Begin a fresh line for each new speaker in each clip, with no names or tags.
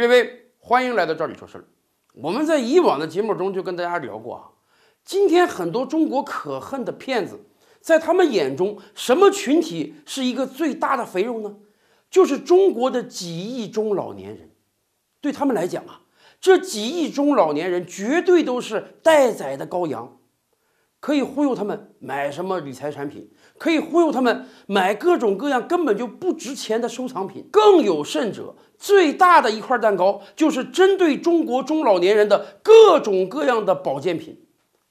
各位，欢迎来到这里说事儿。我们在以往的节目中就跟大家聊过啊，今天很多中国可恨的骗子，在他们眼中，什么群体是一个最大的肥肉呢？就是中国的几亿中老年人。对他们来讲啊，这几亿中老年人绝对都是待宰的羔羊。可以忽悠他们买什么理财产品，可以忽悠他们买各种各样根本就不值钱的收藏品。更有甚者，最大的一块蛋糕就是针对中国中老年人的各种各样的保健品。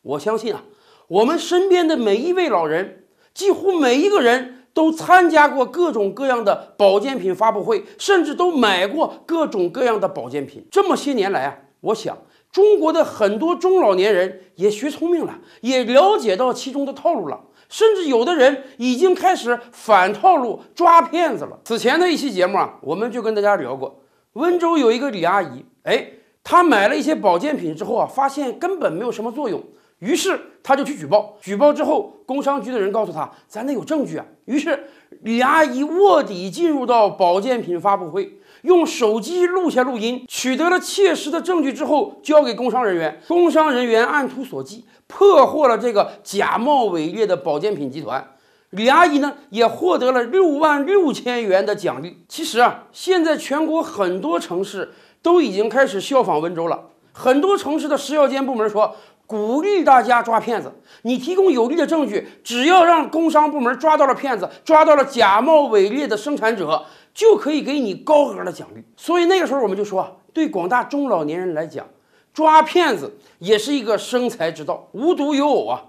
我相信啊，我们身边的每一位老人，几乎每一个人都参加过各种各样的保健品发布会，甚至都买过各种各样的保健品。这么些年来啊，我想。中国的很多中老年人也学聪明了，也了解到其中的套路了，甚至有的人已经开始反套路抓骗子了。此前的一期节目啊，我们就跟大家聊过，温州有一个李阿姨，哎，她买了一些保健品之后啊，发现根本没有什么作用。于是他就去举报，举报之后，工商局的人告诉他，咱得有证据啊。于是李阿姨卧底进入到保健品发布会，用手机录下录音，取得了切实的证据之后，交给工商人员。工商人员按图索骥，破获了这个假冒伪劣的保健品集团。李阿姨呢，也获得了六万六千元的奖励。其实啊，现在全国很多城市都已经开始效仿温州了，很多城市的食药监部门说。鼓励大家抓骗子，你提供有力的证据，只要让工商部门抓到了骗子，抓到了假冒伪劣的生产者，就可以给你高额的奖励。所以那个时候我们就说啊，对广大中老年人来讲，抓骗子也是一个生财之道。无独有偶啊，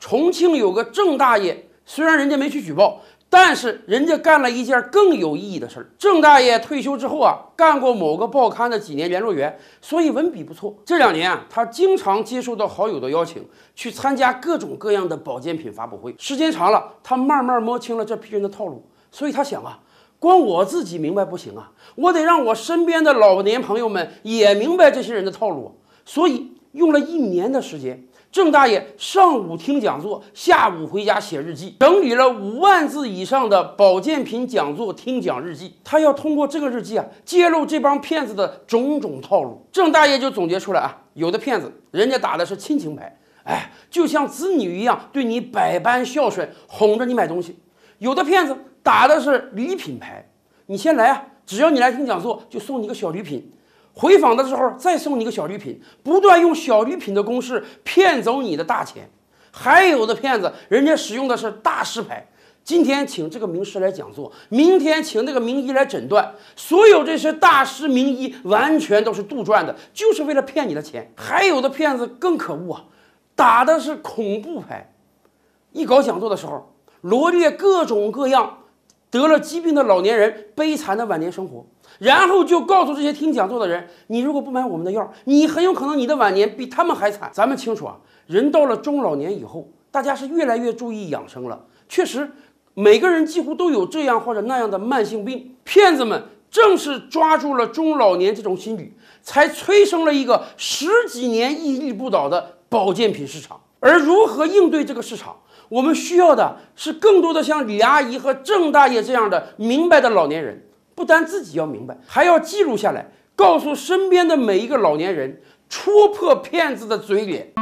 重庆有个郑大爷，虽然人家没去举报。但是人家干了一件更有意义的事儿。郑大爷退休之后啊，干过某个报刊的几年联络员，所以文笔不错。这两年啊，他经常接受到好友的邀请，去参加各种各样的保健品发布会。时间长了，他慢慢摸清了这批人的套路。所以他想啊，光我自己明白不行啊，我得让我身边的老年朋友们也明白这些人的套路。所以用了一年的时间。郑大爷上午听讲座，下午回家写日记，整理了五万字以上的保健品讲座听讲日记。他要通过这个日记啊，揭露这帮骗子的种种套路。郑大爷就总结出来啊，有的骗子人家打的是亲情牌，哎，就像子女一样对你百般孝顺，哄着你买东西；有的骗子打的是礼品牌，你先来啊，只要你来听讲座，就送你个小礼品。回访的时候再送你个小礼品，不断用小礼品的攻势骗走你的大钱。还有的骗子，人家使用的是大师牌，今天请这个名师来讲座，明天请那个名医来诊断，所有这些大师名医完全都是杜撰的，就是为了骗你的钱。还有的骗子更可恶啊，打的是恐怖牌，一搞讲座的时候罗列各种各样得了疾病的老年人悲惨的晚年生活。然后就告诉这些听讲座的人，你如果不买我们的药，你很有可能你的晚年比他们还惨。咱们清楚啊，人到了中老年以后，大家是越来越注意养生了。确实，每个人几乎都有这样或者那样的慢性病。骗子们正是抓住了中老年这种心理，才催生了一个十几年屹立不倒的保健品市场。而如何应对这个市场，我们需要的是更多的像李阿姨和郑大爷这样的明白的老年人。不单自己要明白，还要记录下来，告诉身边的每一个老年人，戳破骗子的嘴脸。